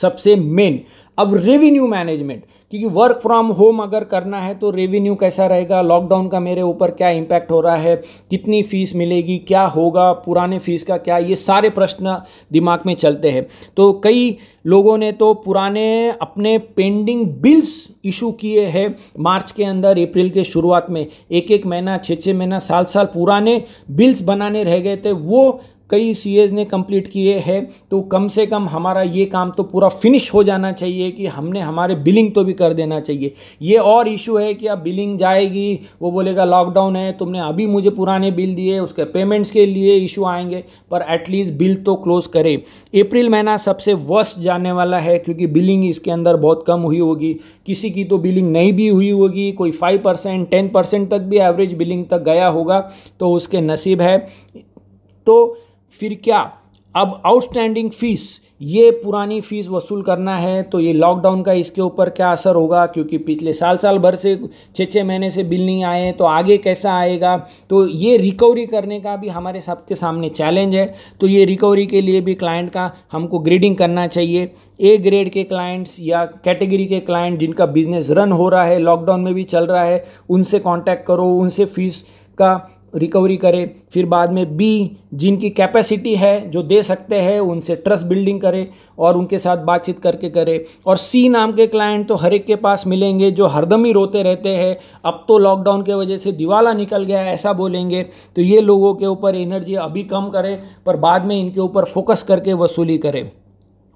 सबसे मेन अब रेवेन्यू मैनेजमेंट क्योंकि वर्क फ्रॉम होम अगर करना है तो रेवेन्यू कैसा रहेगा लॉकडाउन का मेरे ऊपर क्या इम्पैक्ट हो रहा है कितनी फीस मिलेगी क्या होगा पुराने फीस का क्या ये सारे प्रश्न दिमाग में चलते हैं तो कई लोगों ने तो पुराने अपने पेंडिंग बिल्स इशू किए हैं मार्च के अंदर अप्रैल के शुरुआत में एक एक महीना छः छः महीना साल साल पुराने बिल्स बनाने रह गए थे वो कई सी ने कंप्लीट किए हैं तो कम से कम हमारा ये काम तो पूरा फिनिश हो जाना चाहिए कि हमने हमारे बिलिंग तो भी कर देना चाहिए ये और इशू है कि अब बिलिंग जाएगी वो बोलेगा लॉकडाउन है तुमने अभी मुझे पुराने बिल दिए उसके पेमेंट्स के लिए इशू आएंगे पर एटलीस्ट बिल तो क्लोज करें अप्रैल महीना सबसे वर्स्ट जाने वाला है क्योंकि बिलिंग इसके अंदर बहुत कम हुई होगी किसी की तो बिलिंग नहीं भी हुई होगी कोई फाइव परसेंट टेन परसेंट तक भी एवरेज बिलिंग तक गया होगा तो उसके नसीब है तो फिर क्या अब आउटस्टैंडिंग फ़ीस ये पुरानी फ़ीस वसूल करना है तो ये लॉकडाउन का इसके ऊपर क्या असर होगा क्योंकि पिछले साल साल भर से छः छः महीने से बिल नहीं आए तो आगे कैसा आएगा तो ये रिकवरी करने का भी हमारे सबके सामने चैलेंज है तो ये रिकवरी के लिए भी क्लाइंट का हमको ग्रेडिंग करना चाहिए ए ग्रेड के क्लाइंट्स या कैटेगरी के क्लाइंट जिनका बिजनेस रन हो रहा है लॉकडाउन में भी चल रहा है उनसे कॉन्टैक्ट करो उनसे फीस का रिकवरी करे फिर बाद में बी जिनकी कैपेसिटी है जो दे सकते हैं उनसे ट्रस्ट बिल्डिंग करें और उनके साथ बातचीत करके करें और सी नाम के क्लाइंट तो हर एक के पास मिलेंगे जो हरदम ही रोते रहते हैं अब तो लॉकडाउन के वजह से दिवाला निकल गया ऐसा बोलेंगे तो ये लोगों के ऊपर एनर्जी अभी कम करें पर बाद में इनके ऊपर फोकस करके वसूली करें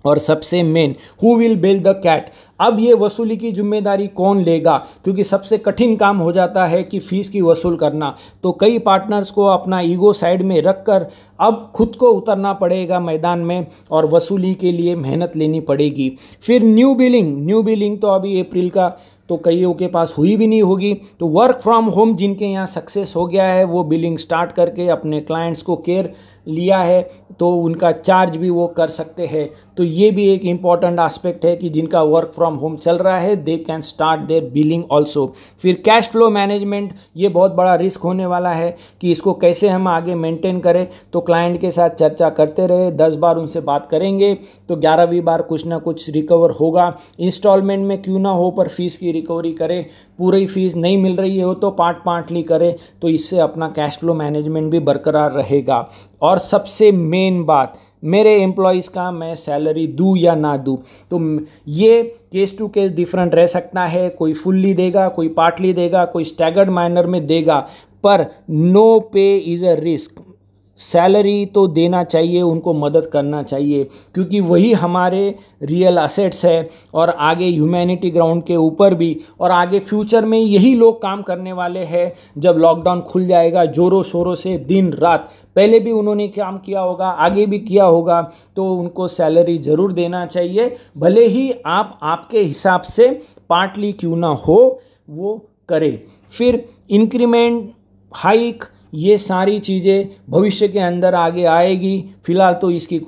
और सबसे main who will bell the cat अब ये वसूली की जिम्मेदारी कौन लेगा क्योंकि सबसे कठिन काम हो जाता है कि फ़ीस की वसूल करना तो कई पार्टनर्स को अपना ईगो साइड में रख कर अब खुद को उतरना पड़ेगा मैदान में और वसूली के लिए मेहनत लेनी पड़ेगी फिर न्यू बिलिंग न्यू बिलिंग तो अभी अप्रैल का तो कईयों के पास हुई भी नहीं होगी तो वर्क फ्रॉम होम जिनके यहाँ सक्सेस हो गया है वो बिलिंग स्टार्ट करके अपने क्लाइंट्स को केयर लिया है तो उनका चार्ज भी वो कर सकते हैं तो ये भी एक इम्पॉर्टेंट आस्पेक्ट है कि जिनका वर्क फ्रॉम होम चल रहा है they can start their billing also फिर कैश फ्लो मैनेजमेंट ये बहुत बड़ा रिस्क होने वाला है कि इसको कैसे हम आगे मेंटेन करें तो क्लाइंट के साथ चर्चा करते रहे दस बार उनसे बात करेंगे तो ग्यारहवीं बार कुछ ना कुछ रिकवर होगा इंस्टॉलमेंट में क्यों ना हो पर फीस की रिकवरी करें पूरी फीस नहीं मिल रही हो तो पार्ट पार्टली करें तो इससे अपना कैश फ्लो मैनेजमेंट भी बरकरार रहेगा और सबसे मेन बात मेरे एम्प्लॉयज़ का मैं सैलरी दूँ या ना दूँ तो ये केस टू केस डिफरेंट रह सकता है कोई फुल्ली देगा कोई पार्टली देगा कोई स्टैगर्ड माइनर में देगा पर नो पे इज़ अ रिस्क सैलरी तो देना चाहिए उनको मदद करना चाहिए क्योंकि वही हमारे रियल असेट्स है और आगे ह्यूमैनिटी ग्राउंड के ऊपर भी और आगे फ्यूचर में यही लोग काम करने वाले हैं जब लॉकडाउन खुल जाएगा जोरों शोरों से दिन रात पहले भी उन्होंने काम किया होगा आगे भी किया होगा तो उनको सैलरी ज़रूर देना चाहिए भले ही आप आपके हिसाब से पार्टली क्यों ना हो वो करें फिर इंक्रीमेंट हाइक ये सारी चीज़ें भविष्य के अंदर आगे आएगी फिलहाल तो इसकी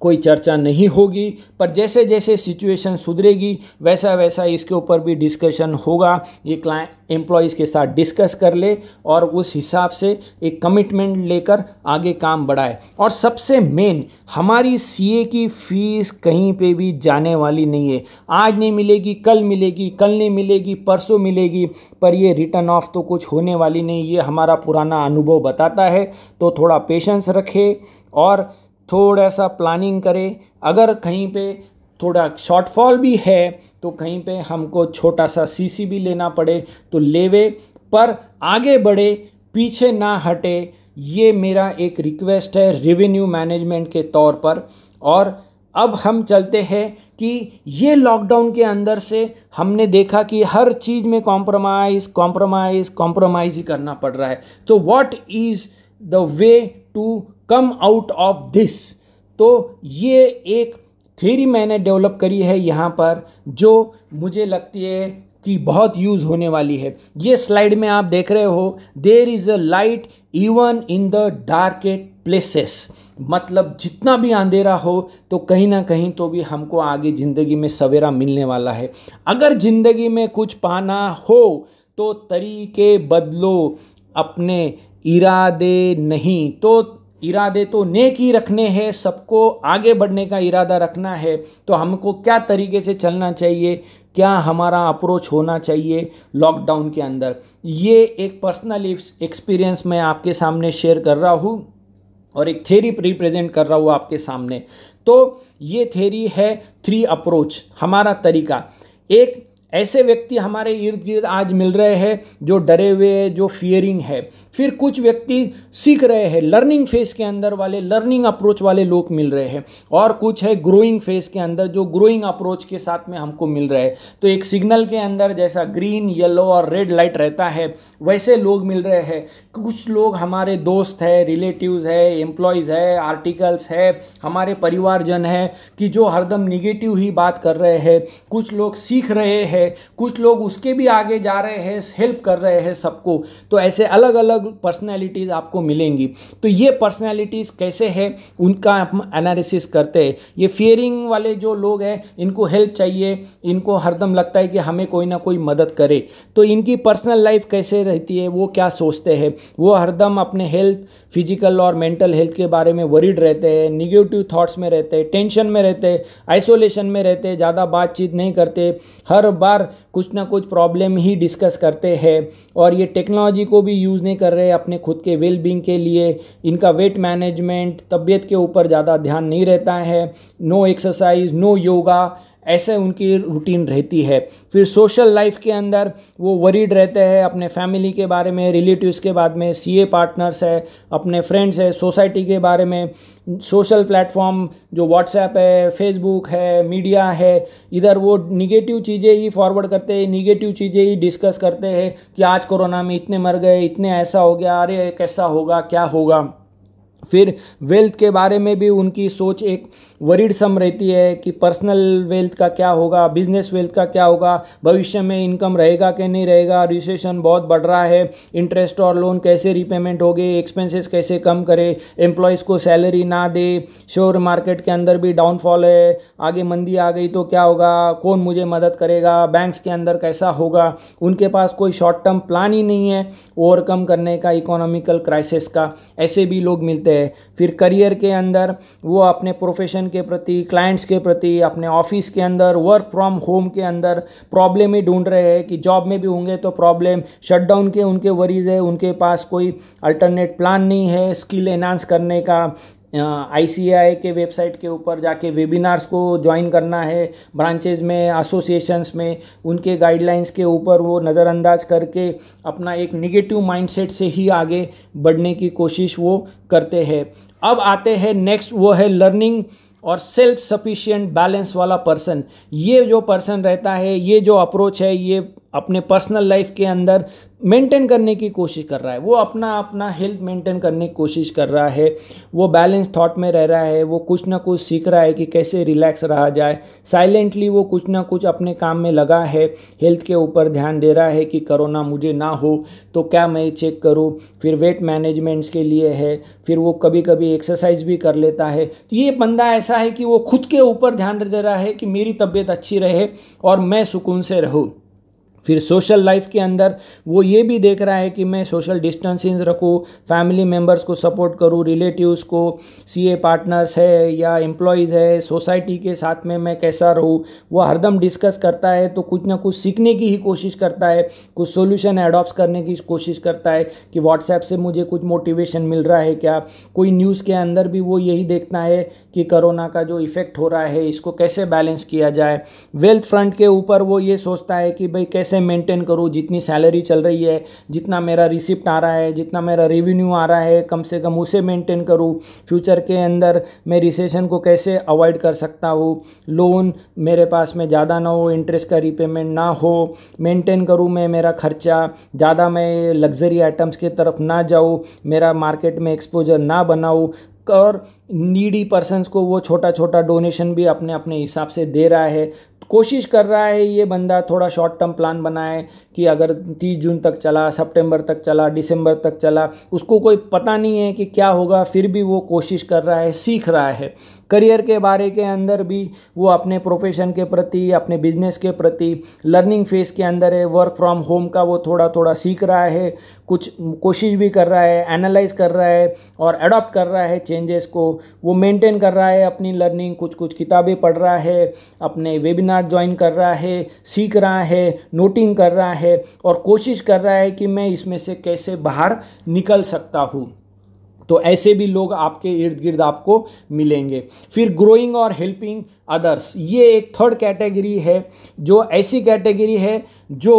कोई चर्चा नहीं होगी पर जैसे जैसे सिचुएशन सुधरेगी वैसा वैसा इसके ऊपर भी डिस्कशन होगा ये क्लाइंट एम्प्लॉयज़ के साथ डिस्कस कर ले और उस हिसाब से एक कमिटमेंट लेकर आगे काम बढ़ाए और सबसे मेन हमारी सीए की फ़ीस कहीं पे भी जाने वाली नहीं है आज नहीं मिलेगी कल मिलेगी कल नहीं मिलेगी परसों मिलेगी पर ये रिटर्न ऑफ तो कुछ होने वाली नहीं ये हमारा पुराना अनुभव बताता है तो थोड़ा पेशेंस रखे और थोड़ा सा प्लानिंग करें अगर कहीं पे थोड़ा शॉर्टफॉल भी है तो कहीं पे हमको छोटा सा सीसी भी लेना पड़े तो लेवे पर आगे बढ़े पीछे ना हटे ये मेरा एक रिक्वेस्ट है रेवेन्यू मैनेजमेंट के तौर पर और अब हम चलते हैं कि ये लॉकडाउन के अंदर से हमने देखा कि हर चीज़ में कॉम्प्रोमाइज़ कॉम्प्रोमाइज़ कॉम्प्रोमाइज़ ही करना पड़ रहा है तो what is the way to come out of this तो ये एक थ्योरी मैंने डेवलप करी है यहाँ पर जो मुझे लगती है कि बहुत यूज़ होने वाली है ये स्लाइड में आप देख रहे हो there is a light even in the darkest places मतलब जितना भी अंधेरा हो तो कहीं ना कहीं तो भी हमको आगे ज़िंदगी में सवेरा मिलने वाला है अगर ज़िंदगी में कुछ पाना हो तो तरीके बदलो अपने इरादे नहीं तो इरादे तो नेक ही रखने हैं सबको आगे बढ़ने का इरादा रखना है तो हमको क्या तरीके से चलना चाहिए क्या हमारा अप्रोच होना चाहिए लॉकडाउन के अंदर ये एक पर्सनल एक्सपीरियंस मैं आपके सामने शेयर कर रहा हूँ और एक थेरी रिप्रेजेंट कर रहा हूँ आपके सामने तो ये थेरी है थ्री अप्रोच हमारा तरीका एक ऐसे व्यक्ति हमारे इर्द गिर्द आज मिल रहे हैं जो डरे हुए जो फियरिंग है फिर कुछ व्यक्ति सीख रहे हैं लर्निंग फेज के अंदर वाले लर्निंग अप्रोच वाले लोग मिल रहे हैं और कुछ है ग्रोइंग फेज के अंदर जो ग्रोइंग अप्रोच के साथ में हमको मिल रहे हैं तो एक सिग्नल के अंदर जैसा ग्रीन येलो और रेड लाइट रहता है वैसे लोग मिल रहे हैं कुछ लोग हमारे दोस्त है रिलेटिव्स है एम्प्लॉयज़ है आर्टिकल्स है हमारे परिवारजन है कि जो हरदम निगेटिव ही बात कर रहे हैं कुछ लोग सीख रहे हैं है कुछ लोग उसके भी आगे जा रहे हैं हेल्प कर रहे हैं सबको तो ऐसे अलग अलग पर्सनैलिटीज़ आपको मिलेंगी तो ये पर्सनैलिटीज़ कैसे है उनका हम एनालिसिस करते हैं ये फियरिंग वाले जो लोग हैं इनको हेल्प चाहिए इनको हरदम लगता है कि हमें कोई ना कोई मदद करे तो इनकी पर्सनल लाइफ कैसे रहती है वो क्या सोचते हैं वो हरदम अपने हेल्थ फिजिकल और मेंटल हेल्थ के बारे में वरीड रहते हैं निगेटिव थाट्स में रहते हैं टेंशन में रहते हैं आइसोलेशन में रहते हैं ज़्यादा बातचीत नहीं करते हर बार बार कुछ ना कुछ प्रॉब्लम ही डिस्कस करते हैं और ये टेक्नोलॉजी को भी यूज़ नहीं कर रहे अपने खुद के वेलबींग के लिए इनका वेट मैनेजमेंट तबीयत के ऊपर ज़्यादा ध्यान नहीं रहता है नो एक्सरसाइज नो योगा ऐसे उनकी रूटीन रहती है फिर सोशल लाइफ के अंदर वो वरीड रहते हैं अपने फैमिली के बारे में रिलेटिव्स के बाद में सीए पार्टनर्स है अपने फ्रेंड्स है सोसाइटी के बारे में सोशल प्लेटफॉर्म जो व्हाट्सएप है फेसबुक है मीडिया है इधर वो निगेटिव चीज़ें ही फॉरवर्ड करते हैं निगेटिव चीज़ें ही डिस्कस करते हैं कि आज कोरोना में इतने मर गए इतने ऐसा हो गया अरे कैसा होगा क्या होगा फिर वेल्थ के बारे में भी उनकी सोच एक वरीड सम रहती है कि पर्सनल वेल्थ का क्या होगा बिजनेस वेल्थ का क्या होगा भविष्य में इनकम रहेगा कि नहीं रहेगा रिसेशन बहुत बढ़ रहा है इंटरेस्ट और लोन कैसे रिपेमेंट हो गए एक्सपेंसेस कैसे कम करें एम्प्लॉयज़ को सैलरी ना दे शोर मार्केट के अंदर भी डाउनफॉल है आगे मंदी आ गई तो क्या होगा कौन मुझे मदद करेगा बैंक्स के अंदर कैसा होगा उनके पास कोई शॉर्ट टर्म प्लान ही नहीं है ओवरकम करने का इकोनॉमिकल क्राइसिस का ऐसे भी लोग मिलते सीखते हैं फिर करियर के अंदर वो अपने प्रोफेशन के प्रति क्लाइंट्स के प्रति अपने ऑफिस के अंदर वर्क फ्रॉम होम के अंदर प्रॉब्लम ही ढूंढ रहे हैं कि जॉब में भी होंगे तो प्रॉब्लम शटडाउन के उनके वरीज है उनके पास कोई अल्टरनेट प्लान नहीं है स्किल एनहांस करने का आई के वेबसाइट के ऊपर जाके वेबिनार्स को ज्वाइन करना है ब्रांचेज में एसोसिएशंस में उनके गाइडलाइंस के ऊपर वो नज़रअंदाज करके अपना एक निगेटिव माइंडसेट से ही आगे बढ़ने की कोशिश वो करते हैं अब आते हैं नेक्स्ट वो है लर्निंग और सेल्फ सफिशिएंट बैलेंस वाला पर्सन ये जो पर्सन रहता है ये जो अप्रोच है ये अपने पर्सनल लाइफ के अंदर मेंटेन करने की कोशिश कर रहा है वो अपना अपना हेल्थ मेंटेन करने की कोशिश कर रहा है वो बैलेंस थॉट में रह रहा है वो कुछ ना कुछ सीख रहा है कि कैसे रिलैक्स रहा जाए साइलेंटली वो कुछ ना कुछ अपने काम में लगा है हेल्थ के ऊपर ध्यान दे रहा है कि करोना मुझे ना हो तो क्या मैं चेक करूँ फिर वेट मैनेजमेंट्स के लिए है फिर वो कभी कभी एक्सरसाइज भी कर लेता है तो ये बंदा ऐसा है कि वो खुद के ऊपर ध्यान दे रहा है कि मेरी तबीयत अच्छी रहे और मैं सुकून से रहूँ फिर सोशल लाइफ के अंदर वो ये भी देख रहा है कि मैं सोशल डिस्टेंसिंग रखूँ फैमिली मेम्बर्स को सपोर्ट करूँ रिलेटिव्स को सी ए पार्टनर्स है या एम्प्लॉयज़ है सोसाइटी के साथ में मैं कैसा रहूँ वो हरदम डिस्कस करता है तो कुछ ना कुछ सीखने की ही कोशिश करता है कुछ सोल्यूशन एडॉप्ट करने की कोशिश करता है कि व्हाट्सएप से मुझे कुछ मोटिवेशन मिल रहा है क्या कोई न्यूज़ के अंदर भी वो यही देखना है कि करोना का जो इफ़ेक्ट हो रहा है इसको कैसे बैलेंस किया जाए वेल्थ फ्रंट के ऊपर वो ये सोचता है कि भाई कैसे कैसे मेंटेन करूँ जितनी सैलरी चल रही है जितना मेरा रिसिप्ट आ रहा है जितना मेरा रेवेन्यू आ रहा है कम से कम उसे मेंटेन करूँ फ्यूचर के अंदर मैं रिसेशन को कैसे अवॉइड कर सकता हूँ लोन मेरे पास में ज़्यादा ना हो इंटरेस्ट का रिपेमेंट ना हो मेंटेन करूँ मैं मेरा खर्चा ज़्यादा मैं लग्जरी आइटम्स की तरफ ना जाऊँ मेरा मार्केट में एक्सपोजर ना बनाऊँ और नीडी पर्सनस को वो छोटा छोटा डोनेशन भी अपने अपने हिसाब से दे रहा है कोशिश कर रहा है ये बंदा थोड़ा शॉर्ट टर्म प्लान बनाए कि अगर तीस जून तक चला सितंबर तक चला दिसंबर तक चला उसको कोई पता नहीं है कि क्या होगा फिर भी वो कोशिश कर रहा है सीख रहा है करियर के बारे के अंदर भी वो अपने प्रोफेशन के प्रति अपने बिजनेस के प्रति लर्निंग फेज़ के अंदर है वर्क फ्रॉम होम का वो थोड़ा थोड़ा सीख रहा है कुछ कोशिश भी कर रहा है एनालाइज कर रहा है और अडॉप्ट कर रहा है चेंजेस को वो मेंटेन कर रहा है अपनी लर्निंग कुछ कुछ किताबें पढ़ रहा है अपने वेबिनार ज्वाइन कर रहा है सीख रहा है नोटिंग कर रहा है और कोशिश कर रहा है कि मैं इसमें से कैसे बाहर निकल सकता हूँ तो ऐसे भी लोग आपके इर्द गिर्द आपको मिलेंगे फिर ग्रोइंग और हेल्पिंग अदर्स ये एक थर्ड कैटेगरी है जो ऐसी कैटेगरी है जो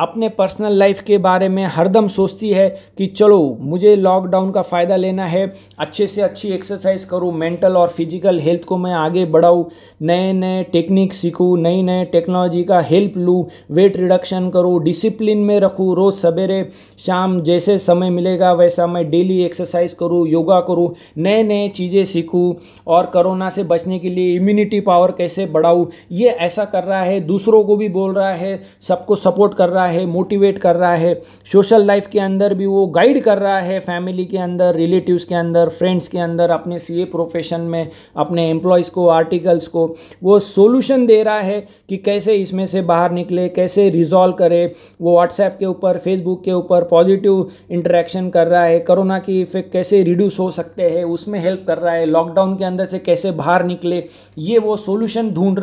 अपने पर्सनल लाइफ के बारे में हरदम सोचती है कि चलो मुझे लॉकडाउन का फ़ायदा लेना है अच्छे से अच्छी एक्सरसाइज करूँ मेंटल और फिजिकल हेल्थ को मैं आगे बढ़ाऊँ नए नए टेक्निक सीखूँ नई नए टेक्नोलॉजी का हेल्प लूँ वेट रिडक्शन करूँ डिसिप्लिन में रखूँ रोज़ सवेरे शाम जैसे समय मिलेगा वैसा मैं डेली एक्सरसाइज करूँ योगा करूँ नए नए चीज़ें सीखूँ और करोना से बचने के लिए इम्यूनिटी पावर कैसे बढ़ाऊँ ये ऐसा कर रहा है दूसरों को भी बोल रहा है सबको सपोर्ट कर रहा है है मोटिवेट कर रहा है सोशल लाइफ के अंदर भी वो गाइड कर रहा है फैमिली के अंदर रिलेटिव्स के अंदर फ्रेंड्स के अंदर अपने सीए प्रोफेशन में अपने एम्प्लॉयज़ को आर्टिकल्स को वो सोल्यूशन दे रहा है कि कैसे इसमें से बाहर निकले कैसे रिजॉल्व करे वो व्हाट्सएप के ऊपर फेसबुक के ऊपर पॉजिटिव इंटरेक्शन कर रहा है कोरोना की इफेक्ट कैसे रिड्यूस हो सकते हैं उसमें हेल्प कर रहा है लॉकडाउन के अंदर से कैसे बाहर निकले ये वो सोल्यूशन ढूंढ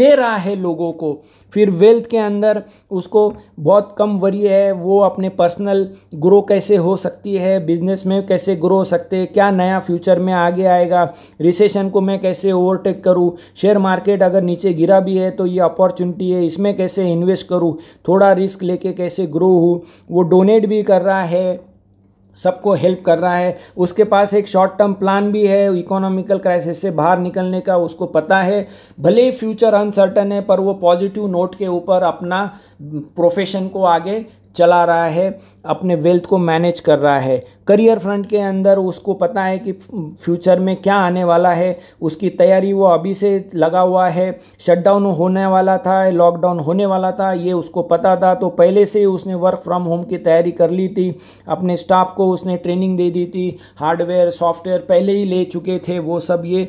दे रहा है लोगों को फिर वेल्थ के अंदर उसको बहुत कम वरी है वो अपने पर्सनल ग्रो कैसे हो सकती है बिजनेस में कैसे ग्रो हो सकते हैं क्या नया फ्यूचर में आगे आएगा रिसेशन को मैं कैसे ओवरटेक करूँ शेयर मार्केट अगर नीचे गिरा भी है तो ये अपॉर्चुनिटी है इसमें कैसे इन्वेस्ट करूँ थोड़ा रिस्क लेके कैसे ग्रो हूँ वो डोनेट भी कर रहा है सबको हेल्प कर रहा है उसके पास एक शॉर्ट टर्म प्लान भी है इकोनॉमिकल क्राइसिस से बाहर निकलने का उसको पता है भले फ्यूचर अनसर्टन है पर वो पॉजिटिव नोट के ऊपर अपना प्रोफेशन को आगे चला रहा है अपने वेल्थ को मैनेज कर रहा है करियर फ्रंट के अंदर उसको पता है कि फ्यूचर में क्या आने वाला है उसकी तैयारी वो अभी से लगा हुआ है शटडाउन होने वाला था लॉकडाउन होने वाला था ये उसको पता था तो पहले से ही उसने वर्क फ्रॉम होम की तैयारी कर ली थी अपने स्टाफ को उसने ट्रेनिंग दे दी थी हार्डवेयर सॉफ्टवेयर पहले ही ले चुके थे वो सब ये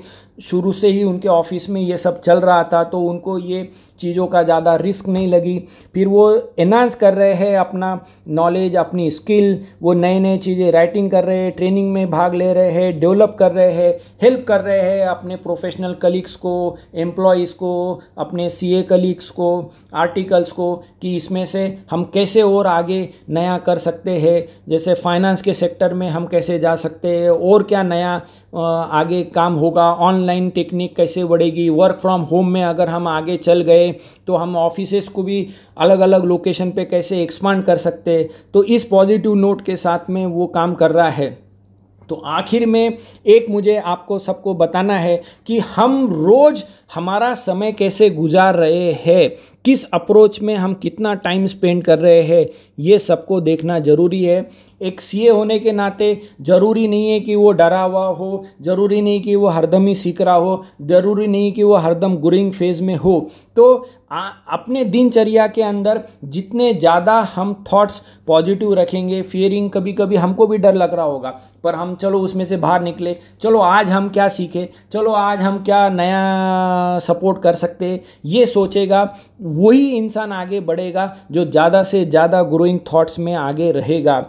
शुरू से ही उनके ऑफिस में ये सब चल रहा था तो उनको ये चीज़ों का ज़्यादा रिस्क नहीं लगी फिर वो एनहांस कर रहे हैं अपना नॉलेज अपनी स्किल वो नए नए चीज़ें राइटिंग कर रहे हैं ट्रेनिंग में भाग ले रहे हैं डेवलप कर रहे हैं हेल्प कर रहे हैं अपने प्रोफेशनल कलीग्स को एम्प्लॉयज़ को अपने सी कलीग्स को आर्टिकल्स को कि इसमें से हम कैसे और आगे नया कर सकते हैं जैसे फाइनेंस के सेक्टर में हम कैसे जा सकते हैं और क्या नया आगे काम होगा ऑनलाइन टेक्निक कैसे बढ़ेगी वर्क फ्रॉम होम में अगर हम आगे चल गए करें तो हम ऑफिसेस को भी अलग अलग लोकेशन पे कैसे एक्सपांड कर सकते हैं तो इस पॉजिटिव नोट के साथ में वो काम कर रहा है तो आखिर में एक मुझे आपको सबको बताना है कि हम रोज़ हमारा समय कैसे गुजार रहे हैं किस अप्रोच में हम कितना टाइम स्पेंड कर रहे हैं ये सबको देखना ज़रूरी है एक सीए होने के नाते ज़रूरी नहीं है कि वो डरा हुआ हो ज़रूरी नहीं कि वो हरदम ही सीख रहा हो ज़रूरी नहीं कि वो हरदम गुरिंग फेज़ में हो तो आ, अपने दिनचर्या के अंदर जितने ज़्यादा हम थॉट्स पॉजिटिव रखेंगे फियरिंग कभी कभी हमको भी डर लग रहा होगा पर हम चलो उसमें से बाहर निकले चलो आज हम क्या सीखे चलो आज हम क्या नया सपोर्ट कर सकते ये सोचेगा वही इंसान आगे बढ़ेगा जो ज़्यादा से ज़्यादा ग्रोइंग थॉट्स में आगे रहेगा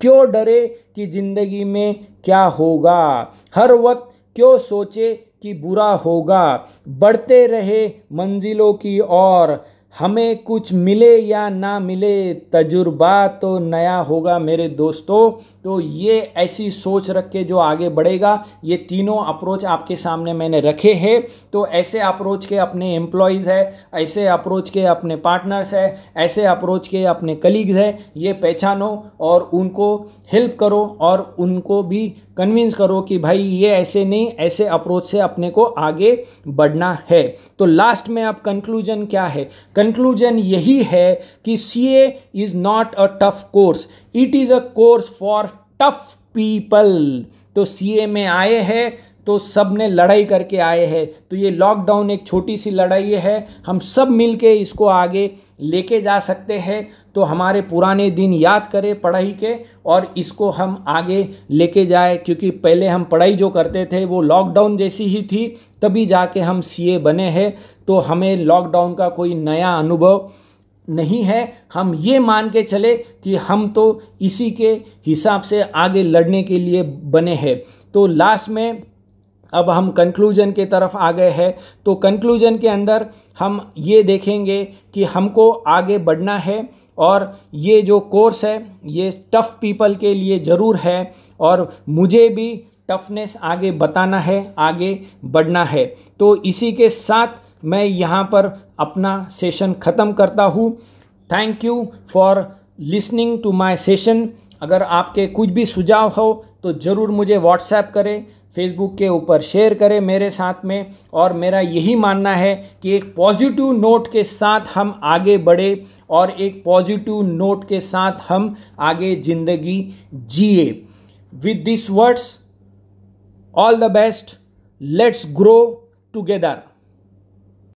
क्यों डरे कि ज़िंदगी में क्या होगा हर वक्त क्यों सोचे कि बुरा होगा बढ़ते रहे मंजिलों की ओर हमें कुछ मिले या ना मिले तजुर्बा तो नया होगा मेरे दोस्तों तो ये ऐसी सोच रख के जो आगे बढ़ेगा ये तीनों अप्रोच आपके सामने मैंने रखे हैं तो ऐसे अप्रोच के अपने एम्प्लॉयज़ है ऐसे अप्रोच के अपने पार्टनर्स है ऐसे अप्रोच के अपने कलीग्स हैं ये पहचानो और उनको हेल्प करो और उनको भी कन्विंस करो कि भाई ये ऐसे नहीं ऐसे अप्रोच से अपने को आगे बढ़ना है तो लास्ट में आप कंक्लूजन क्या है कंक्लूजन यही है कि C A is not a tough course it is a course for tough people तो सी ए में आए हैं तो सब ने लड़ाई करके आए हैं तो ये लॉकडाउन एक छोटी सी लड़ाई है हम सब मिलके इसको आगे लेके जा सकते हैं तो हमारे पुराने दिन याद करें पढ़ाई के और इसको हम आगे लेके जाए क्योंकि पहले हम पढ़ाई जो करते थे वो लॉकडाउन जैसी ही थी तभी जाके हम सीए बने हैं तो हमें लॉकडाउन का कोई नया अनुभव नहीं है हम ये मान के चले कि हम तो इसी के हिसाब से आगे लड़ने के लिए बने हैं तो लास्ट में अब हम कंक्लूजन के तरफ आ गए हैं तो कंक्लूजन के अंदर हम ये देखेंगे कि हमको आगे बढ़ना है और ये जो कोर्स है ये टफ़ पीपल के लिए ज़रूर है और मुझे भी टफनेस आगे बताना है आगे बढ़ना है तो इसी के साथ मैं यहाँ पर अपना सेशन ख़त्म करता हूँ thank you for listening to my session अगर आपके कुछ भी सुझाव हो तो ज़रूर मुझे व्हाट्सएप करें फेसबुक के ऊपर शेयर करें मेरे साथ में और मेरा यही मानना है कि एक पॉजिटिव नोट के साथ हम आगे बढ़े और एक पॉजिटिव नोट के साथ हम आगे ज़िंदगी जिए with this words all the best let's grow together